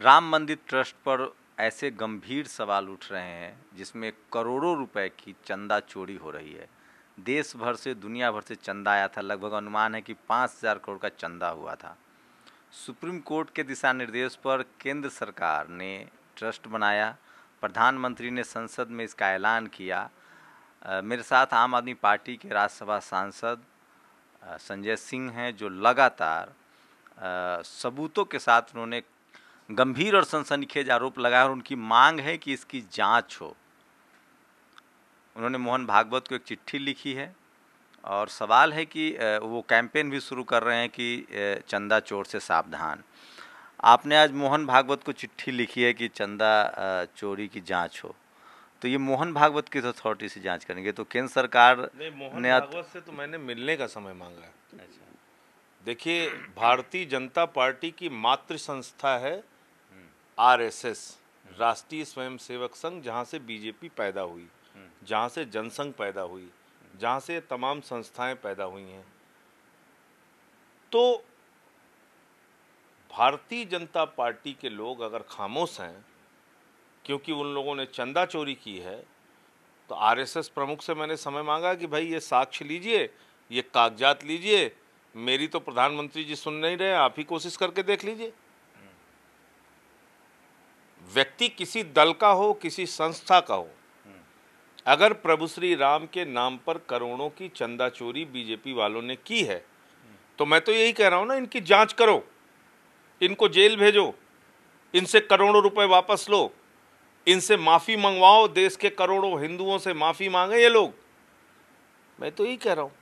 राम मंदिर ट्रस्ट पर ऐसे गंभीर सवाल उठ रहे हैं जिसमें करोड़ों रुपए की चंदा चोरी हो रही है देश भर से दुनिया भर से चंदा आया था लगभग अनुमान है कि पाँच हज़ार करोड़ का चंदा हुआ था सुप्रीम कोर्ट के दिशा निर्देश पर केंद्र सरकार ने ट्रस्ट बनाया प्रधानमंत्री ने संसद में इसका ऐलान किया मेरे साथ आम आदमी पार्टी के राज्यसभा सांसद संजय सिंह हैं जो लगातार सबूतों के साथ उन्होंने गंभीर और सनसनीखेज आरोप लगाया और उनकी मांग है कि इसकी जांच हो उन्होंने मोहन भागवत को एक चिट्ठी लिखी है और सवाल है कि वो कैंपेन भी शुरू कर रहे हैं कि चंदा चोर से सावधान आपने आज मोहन भागवत को चिट्ठी लिखी है कि चंदा चोरी की जांच हो तो ये मोहन भागवत किस अथॉरिटी से जांच करेंगे तो केंद्र सरकार मोहन ने भागवत से तो मैंने मिलने का समय मांगा है अच्छा देखिए भारतीय जनता पार्टी की मातृ संस्था है आरएसएस राष्ट्रीय स्वयंसेवक संघ जहाँ से बीजेपी पैदा हुई जहाँ से जनसंघ पैदा हुई जहाँ से तमाम संस्थाएं पैदा हुई हैं तो भारतीय जनता पार्टी के लोग अगर खामोश हैं क्योंकि उन लोगों ने चंदा चोरी की है तो आरएसएस प्रमुख से मैंने समय मांगा कि भाई ये साक्ष्य लीजिए ये कागजात लीजिए मेरी तो प्रधानमंत्री जी सुन नहीं रहे आप ही कोशिश करके देख लीजिए व्यक्ति किसी दल का हो किसी संस्था का हो अगर प्रभु श्री राम के नाम पर करोड़ों की चंदा चोरी बीजेपी वालों ने की है तो मैं तो यही कह रहा हूँ ना इनकी जांच करो इनको जेल भेजो इनसे करोड़ों रुपए वापस लो इनसे माफ़ी मंगवाओ देश के करोड़ों हिंदुओं से माफ़ी मांगे ये लोग मैं तो यही कह रहा हूँ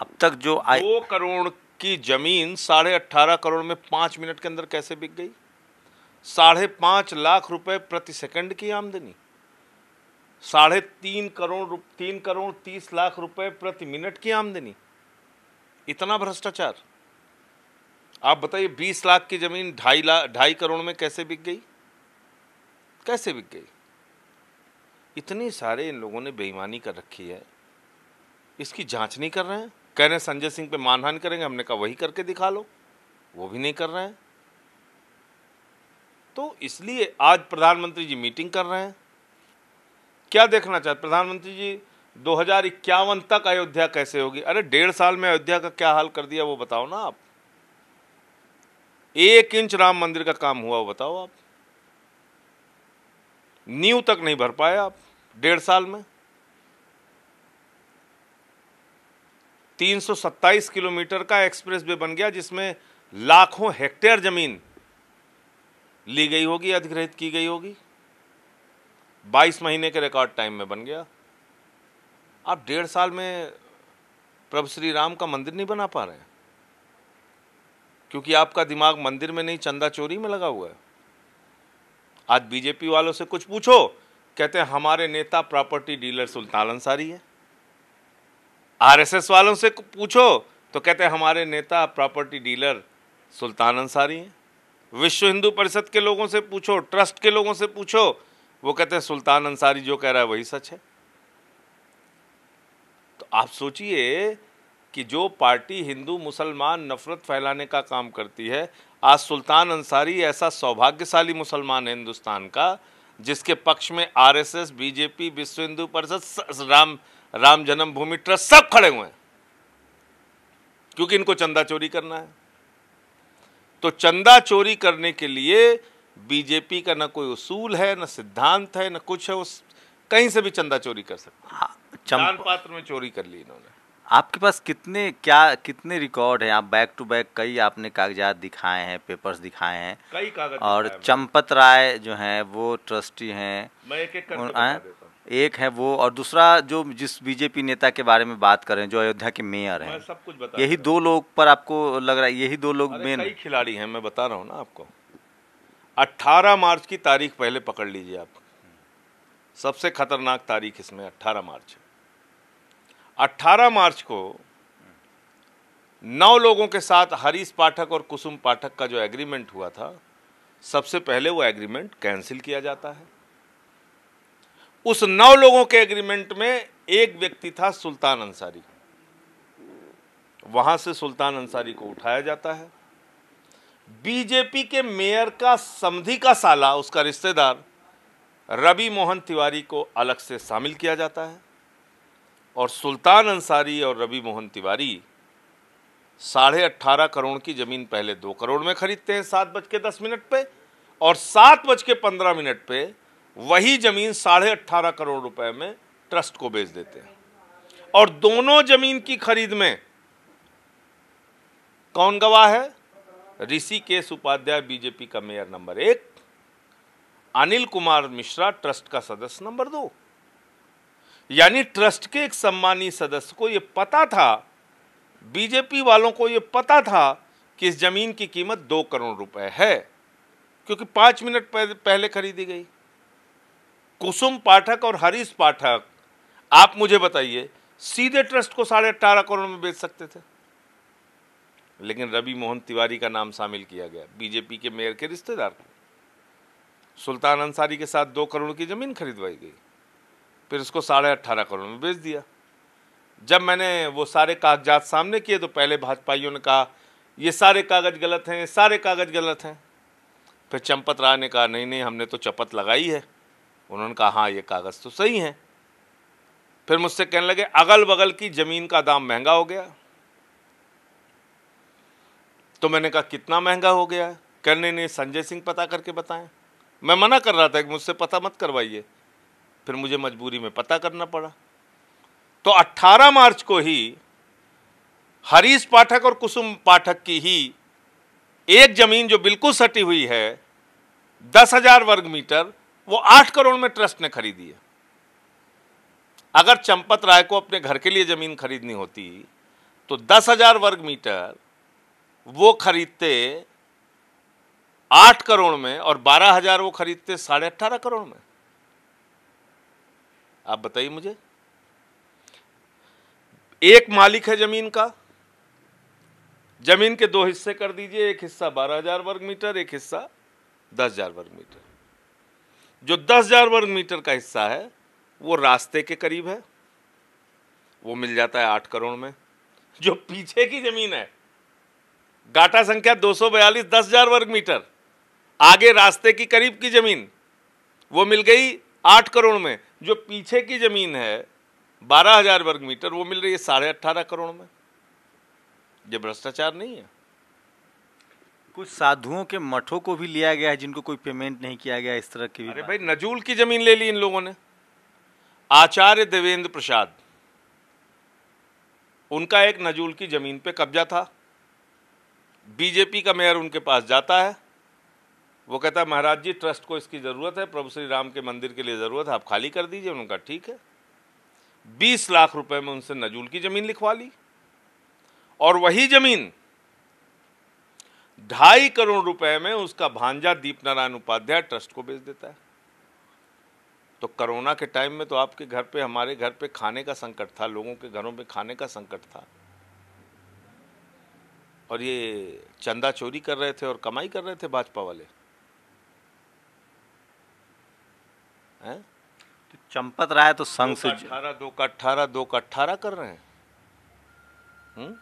अब तक जो आई... दो करोड़ की ज़मीन साढ़े अट्ठारह करोड़ में पाँच मिनट के अंदर कैसे बिक गई साढ़े पाँच लाख रुपए प्रति सेकंड की आमदनी साढ़े तीन करोड़ तीन करोड़ तीस लाख रुपए प्रति मिनट की आमदनी इतना भ्रष्टाचार आप बताइए बीस लाख की ज़मीन ढाई लाख ढाई करोड़ में कैसे बिक गई कैसे बिक गई इतनी सारे इन लोगों ने बेईमानी कर रखी है इसकी जांच नहीं कर रहे हैं कह रहे संजय सिंह पे मानहानि करेंगे हमने कहा वही करके दिखा लो वो भी नहीं कर रहे हैं तो इसलिए आज प्रधानमंत्री जी मीटिंग कर रहे हैं क्या देखना चाहते प्रधानमंत्री जी दो हजार इक्यावन तक अयोध्या कैसे होगी अरे डेढ़ साल में अयोध्या का क्या हाल कर दिया वो बताओ ना आप एक इंच राम मंदिर का काम हुआ वो बताओ आप नींव तक नहीं भर पाए आप डेढ़ साल में तीन सौ सत्ताईस किलोमीटर का एक्सप्रेस वे बन गया जिसमें लाखों हेक्टेयर जमीन ली गई होगी अधिग्रहित की गई होगी 22 महीने के रिकॉर्ड टाइम में बन गया आप डेढ़ साल में प्रभु श्री राम का मंदिर नहीं बना पा रहे हैं क्योंकि आपका दिमाग मंदिर में नहीं चंदा चोरी में लगा हुआ है आज बीजेपी वालों से कुछ पूछो कहते हैं हमारे नेता प्रॉपर्टी डीलर सुल्तान अंसारी है आरएसएस वालों से पूछो तो कहते हैं हमारे नेता प्रॉपर्टी डीलर सुल्तान अंसारी हैं विश्व हिंदू परिषद के लोगों से पूछो ट्रस्ट के लोगों से पूछो वो कहते हैं सुल्तान अंसारी जो कह रहा है वही सच है तो आप सोचिए कि जो पार्टी हिंदू मुसलमान नफरत फैलाने का काम करती है आज सुल्तान अंसारी ऐसा सौभाग्यशाली मुसलमान है हिंदुस्तान का जिसके पक्ष में आरएसएस, बीजेपी विश्व हिंदू परिषद राम राम जन्मभूमि ट्रस्ट सब खड़े हुए हैं क्योंकि इनको चंदा चोरी करना है तो चंदा चोरी करने के लिए बीजेपी का ना कोई उसूल है ना सिद्धांत है ना कुछ है उस कहीं से भी चंदा चोरी कर सकते हाँ, चंद पात्र में चोरी कर ली इन्होंने आपके पास कितने क्या कितने रिकॉर्ड हैं आप बैक टू बैक कई आपने कागजात दिखाए हैं पेपर्स दिखाए हैं कई कागज और चंपत राय जो हैं वो ट्रस्टी हैं मैं एक एक करके बता देता हूं। एक है वो और दूसरा जो जिस बीजेपी नेता के बारे में बात करें जो अयोध्या के मेयर हैं सब कुछ बता यही दो लोग पर आपको लग रहा है यही दो लोग मेन खिलाड़ी हैं मैं बता रहा हूँ ना आपको 18 मार्च की तारीख पहले पकड़ लीजिए आप सबसे खतरनाक तारीख इसमें 18 मार्च है 18 मार्च को नौ लोगों के साथ हरीश पाठक और कुसुम पाठक का जो एग्रीमेंट हुआ था सबसे पहले वो एग्रीमेंट कैंसिल किया जाता है उस नौ लोगों के एग्रीमेंट में एक व्यक्ति था सुल्तान अंसारी वहां से सुल्तान अंसारी को उठाया जाता है बीजेपी के मेयर का समधि का साला उसका रिश्तेदार रवि मोहन तिवारी को अलग से शामिल किया जाता है और सुल्तान अंसारी और रवि मोहन तिवारी साढ़े अट्ठारह करोड़ की ज़मीन पहले दो करोड़ में खरीदते हैं सात बज के दस मिनट पे और सात बज के पंद्रह मिनट पे वही जमीन साढ़े अट्ठारह करोड़ रुपए में ट्रस्ट को बेच देते हैं और दोनों जमीन की खरीद में कौन गवाह है ऋषिकेश उपाध्याय बीजेपी का मेयर नंबर एक अनिल कुमार मिश्रा ट्रस्ट का सदस्य नंबर दो यानी ट्रस्ट के एक सम्मानी सदस्य को यह पता था बीजेपी वालों को यह पता था कि इस जमीन की कीमत दो करोड़ रुपए है क्योंकि पांच मिनट पहले खरीदी गई कुसुम पाठक और हरीश पाठक आप मुझे बताइए सीधे ट्रस्ट को साढ़े अट्ठारह करोड़ में बेच सकते थे लेकिन रवि मोहन तिवारी का नाम शामिल किया गया बीजेपी के मेयर के रिश्तेदार को सुल्तान अंसारी के साथ दो करोड़ की ज़मीन खरीदवाई गई फिर उसको साढ़े अट्ठारह करोड़ में बेच दिया जब मैंने वो सारे कागजात सामने किए तो पहले भाजपाइयों ने कहा ये सारे कागज़ गलत हैं सारे कागज़ गलत हैं फिर चंपत राय ने कहा नहीं नहीं हमने तो चपत लगाई है उन्होंने कहा हाँ ये कागज़ तो सही हैं फिर मुझसे कहने लगे अगल बगल की ज़मीन का दाम महंगा हो गया तो मैंने कहा कितना महंगा हो गया कहने ने संजय सिंह पता करके बताएं मैं मना कर रहा था कि मुझसे पता मत करवाइए फिर मुझे मजबूरी में पता करना पड़ा तो 18 मार्च को ही हरीश पाठक और कुसुम पाठक की ही एक जमीन जो बिल्कुल सटी हुई है दस हजार वर्ग मीटर वो आठ करोड़ में ट्रस्ट ने खरीदी है अगर चंपत राय को अपने घर के लिए ज़मीन खरीदनी होती तो दस हजार वर्ग मीटर वो खरीदते आठ करोड़ में और बारह हजार वो खरीदते साढ़े अट्ठारह करोड़ में आप बताइए मुझे एक मालिक है जमीन का जमीन के दो हिस्से कर दीजिए एक हिस्सा बारह हजार वर्ग मीटर एक हिस्सा दस हजार वर्ग मीटर जो दस हज़ार वर्ग मीटर का हिस्सा है वो रास्ते के करीब है वो मिल जाता है आठ करोड़ में जो पीछे की ज़मीन है गाटा संख्या दो सौ बयालीस दस हज़ार वर्ग मीटर आगे रास्ते की करीब की ज़मीन वो मिल गई आठ करोड़ में जो पीछे की ज़मीन है बारह हज़ार वर्ग मीटर वो मिल रही है साढ़े अट्ठारह करोड़ में ये भ्रष्टाचार नहीं है कुछ साधुओं के मठों को भी लिया गया है जिनको कोई पेमेंट नहीं किया गया इस तरह की अरे भाई नजूल की जमीन ले ली इन लोगों ने आचार्य देवेंद्र प्रसाद उनका एक नजूल की जमीन पे कब्जा था बीजेपी का मेयर उनके पास जाता है वो कहता है महाराज जी ट्रस्ट को इसकी ज़रूरत है प्रभु श्री राम के मंदिर के लिए ज़रूरत है आप खाली कर दीजिए उनका ठीक है बीस लाख रुपए में उनसे नजूल की ज़मीन लिखवा ली और वही ज़मीन ढाई करोड़ रुपए में उसका भांजा दीप नारायण उपाध्याय ट्रस्ट को बेच देता है तो कोरोना के टाइम में तो आपके घर पे हमारे घर पे खाने का संकट था लोगों के घरों में खाने का संकट था और ये चंदा चोरी कर रहे थे और कमाई कर रहे थे भाजपा वाले हैं तो चंपत राय तो संघ से अठारह दो का अठारह दो का अठारह कर रहे हैं हुँ? हम्म?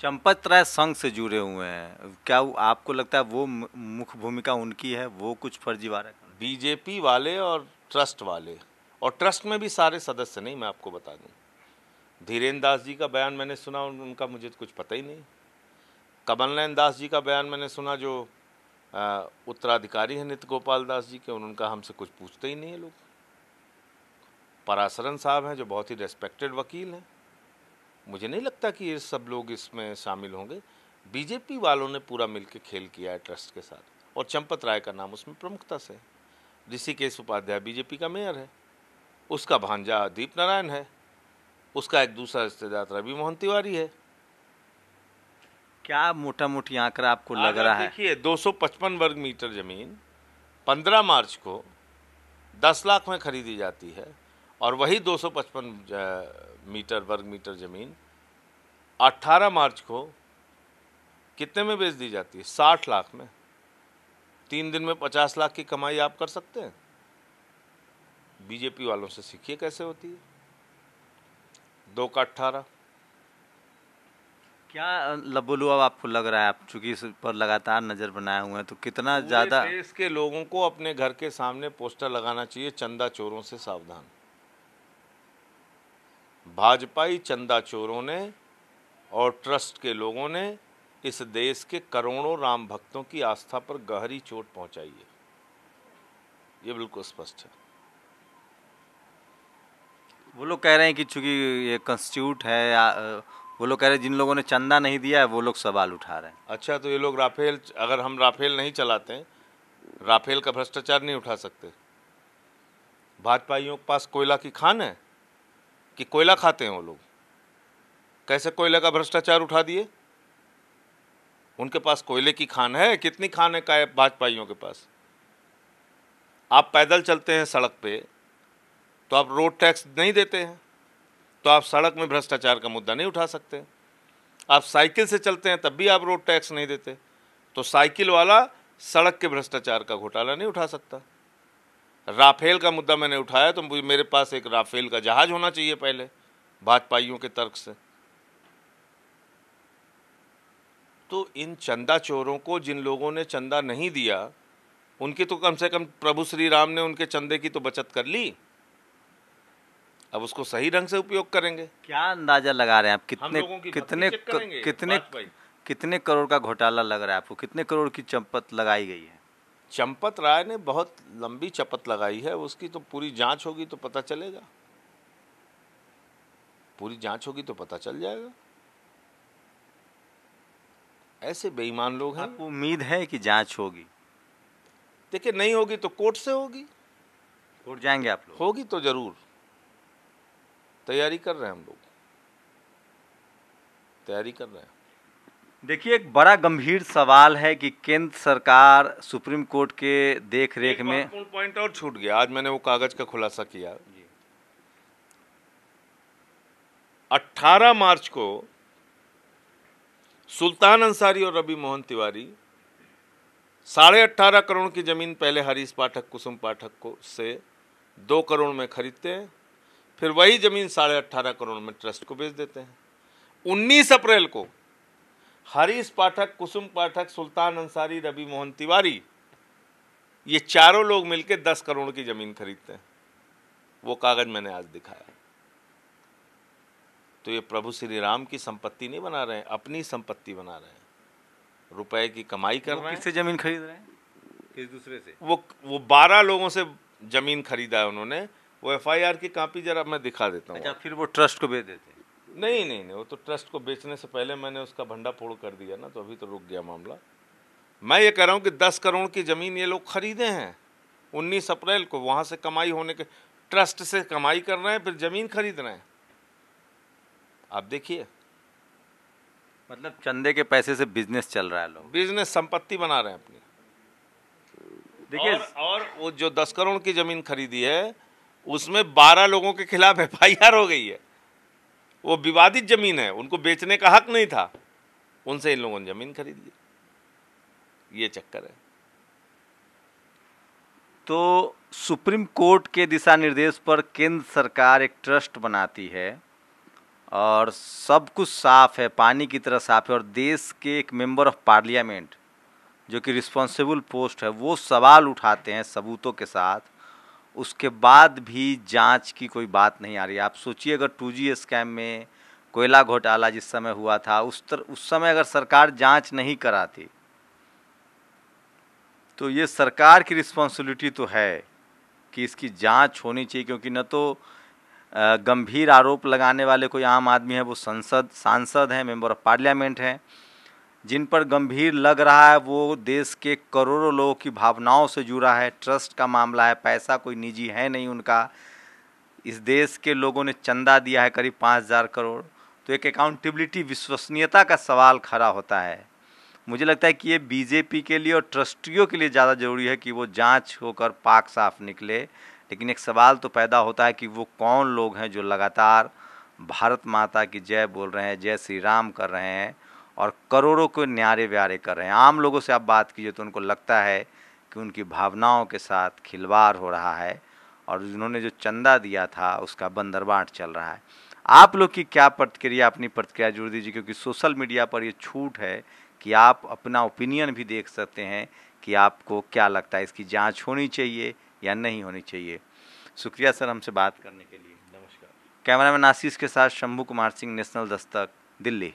चंपत राय संघ से जुड़े हुए हैं क्या आपको लगता है वो मुख्य भूमिका उनकी है वो कुछ फर्जीवाड़ा बीजेपी वाले और ट्रस्ट वाले और ट्रस्ट में भी सारे सदस्य नहीं मैं आपको बता दूं धीरेन्द्र दास जी का बयान मैंने सुना उनका मुझे तो कुछ पता ही नहीं कमलनयन दास जी का बयान मैंने सुना जो उत्तराधिकारी हैं नित्य गोपाल दास जी के उनका हमसे कुछ पूछते ही नहीं है लोग परासरन साहब हैं जो बहुत ही रेस्पेक्टेड वकील हैं मुझे नहीं लगता कि ये सब लोग इसमें शामिल होंगे बीजेपी वालों ने पूरा मिलकर खेल किया है ट्रस्ट के साथ और चंपत राय का नाम उसमें प्रमुखता से ऋषिकेश उपाध्याय बीजेपी का मेयर है उसका भांजा दीप नारायण है उसका एक दूसरा रिश्तेदार रवि मोहन तिवारी है क्या मोटा मोटी आंकड़ा आपको लग रहा है देखिए 255 वर्ग मीटर जमीन 15 मार्च को 10 लाख में खरीदी जाती है और वही 255 मीटर वर्ग मीटर ज़मीन 18 मार्च को कितने में बेच दी जाती है 60 लाख में तीन दिन में 50 लाख की कमाई आप कर सकते हैं बीजेपी वालों से सीखिए कैसे होती है दो का अट्ठारह क्या लबोलू अब आपको लग रहा है आप चूंकि इस पर लगातार नज़र बनाए हुए हैं तो कितना ज़्यादा इसके लोगों को अपने घर के सामने पोस्टर लगाना चाहिए चंदा चोरों से सावधान भाजपाई चंदा चोरों ने और ट्रस्ट के लोगों ने इस देश के करोड़ों राम भक्तों की आस्था पर गहरी चोट पहुंचाई है ये बिल्कुल स्पष्ट है वो लोग कह रहे हैं कि चूंकि ये कंस्टिट्यूट है या वो लोग कह रहे हैं जिन लोगों ने चंदा नहीं दिया है वो लोग सवाल उठा रहे हैं अच्छा तो ये लोग राफेल अगर हम राफेल नहीं चलाते राफेल का भ्रष्टाचार नहीं उठा सकते भाजपाइयों के पास कोयला की खान है कि कोयला खाते हैं वो लोग कैसे कोयले का भ्रष्टाचार उठा दिए उनके पास कोयले की खान है कितनी खान है काय भाजपाइयों के पास आप पैदल चलते हैं सड़क पे तो आप रोड टैक्स नहीं देते हैं तो आप सड़क में भ्रष्टाचार का मुद्दा नहीं उठा सकते आप साइकिल से चलते हैं तब भी आप रोड टैक्स नहीं देते तो साइकिल वाला सड़क के भ्रष्टाचार का घोटाला नहीं उठा सकता राफेल का मुद्दा मैंने उठाया तो मेरे पास एक राफेल का जहाज होना चाहिए पहले भाजपाइयों के तर्क से तो इन चंदा चोरों को जिन लोगों ने चंदा नहीं दिया उनकी तो कम से कम प्रभु श्री राम ने उनके चंदे की तो बचत कर ली अब उसको सही ढंग से उपयोग करेंगे क्या अंदाजा लगा रहे हैं आप कितने कितने कितने कितने करोड़ का घोटाला लग रहा है आपको कितने करोड़ की चंपत लगाई गई है चंपत राय ने बहुत लंबी चपत लगाई है उसकी तो पूरी जांच होगी तो पता चलेगा पूरी जांच होगी तो पता चल जाएगा ऐसे बेईमान लोग हैं आपको उम्मीद है कि जांच होगी देखिए नहीं होगी तो कोर्ट से होगी कोर्ट जाएंगे आप लोग होगी तो जरूर तैयारी कर रहे हैं हम लोग तैयारी कर रहे हैं देखिए एक बड़ा गंभीर सवाल है कि केंद्र सरकार सुप्रीम कोर्ट के देख रेख में पॉइंट और छूट गया आज मैंने वो कागज का खुलासा किया 18 मार्च को सुल्तान अंसारी और रवि मोहन तिवारी साढ़े अट्ठारह करोड़ की ज़मीन पहले हरीश पाठक कुसुम पाठक को से दो करोड़ में खरीदते हैं फिर वही ज़मीन साढ़े अट्ठारह करोड़ में ट्रस्ट को बेच देते हैं 19 अप्रैल को हरीश पाठक कुसुम पाठक सुल्तान अंसारी रवि मोहन तिवारी ये चारों लोग मिलकर दस करोड़ की ज़मीन खरीदते हैं वो कागज़ मैंने आज दिखाया तो ये प्रभु श्री राम की संपत्ति नहीं बना रहे हैं अपनी संपत्ति बना रहे हैं रुपए की कमाई कर रहे हैं किससे ज़मीन खरीद रहे हैं किस दूसरे से वो वो बारह लोगों से ज़मीन खरीदा है उन्होंने वो एफआईआर की कापी जरा मैं दिखा देता हूँ अच्छा फिर वो ट्रस्ट को भेज देते हैं नहीं नहीं नहीं वो तो ट्रस्ट को बेचने से पहले मैंने उसका भंडा फोड़ कर दिया ना तो अभी तो रुक गया मामला मैं ये कह रहा हूँ कि दस करोड़ की ज़मीन ये लोग खरीदे हैं उन्नीस अप्रैल को वहाँ से कमाई होने के ट्रस्ट से कमाई कर रहे हैं फिर ज़मीन खरीद रहे हैं आप देखिए मतलब चंदे के पैसे से बिजनेस चल रहा है लोग बिजनेस संपत्ति बना रहे हैं अपनी देखिए और, और वो जो दस करोड़ की ज़मीन खरीदी है उसमें बारह लोगों के खिलाफ एफ हो गई है वो विवादित जमीन है उनको बेचने का हक नहीं था उनसे इन लोगों ने जमीन खरीद ली ये चक्कर है तो सुप्रीम कोर्ट के दिशा निर्देश पर केंद्र सरकार एक ट्रस्ट बनाती है और सब कुछ साफ है पानी की तरह साफ है और देश के एक मेंबर ऑफ पार्लियामेंट जो कि रिस्पॉन्सिबल पोस्ट है वो सवाल उठाते हैं सबूतों के साथ उसके बाद भी जांच की कोई बात नहीं आ रही आप सोचिए अगर टू जी स्कैम में कोयला घोटाला जिस समय हुआ था उस तर, उस समय अगर सरकार जांच नहीं कराती तो ये सरकार की रिस्पॉन्सिबिलिटी तो है कि इसकी जांच होनी चाहिए क्योंकि न तो गंभीर आरोप लगाने वाले कोई आम आदमी है वो संसद सांसद हैं मेंबर ऑफ पार्लियामेंट हैं जिन पर गंभीर लग रहा है वो देश के करोड़ों लोगों की भावनाओं से जुड़ा है ट्रस्ट का मामला है पैसा कोई निजी है नहीं उनका इस देश के लोगों ने चंदा दिया है करीब पाँच हज़ार करोड़ तो एक अकाउंटेबिलिटी विश्वसनीयता का सवाल खड़ा होता है मुझे लगता है कि ये बीजेपी के लिए और ट्रस्टियों के लिए ज़्यादा ज़रूरी है कि वो जाँच होकर पाक साफ निकले लेकिन एक सवाल तो पैदा होता है कि वो कौन लोग हैं जो लगातार भारत माता की जय बोल रहे हैं जय श्री राम कर रहे हैं और करोड़ों को न्यारे व्यारे कर रहे हैं आम लोगों से आप बात कीजिए तो उनको लगता है कि उनकी भावनाओं के साथ खिलवाड़ हो रहा है और उन्होंने जो चंदा दिया था उसका बंदरबाट चल रहा है आप लोग की क्या प्रतिक्रिया अपनी प्रतिक्रिया जोड़ दीजिए क्योंकि सोशल मीडिया पर ये छूट है कि आप अपना ओपिनियन भी देख सकते हैं कि आपको क्या लगता है इसकी जांच होनी चाहिए या नहीं होनी चाहिए शुक्रिया सर हमसे बात करने के लिए नमस्कार कैमरामैन आशीष के साथ शंभू कुमार सिंह नेशनल दस्तक दिल्ली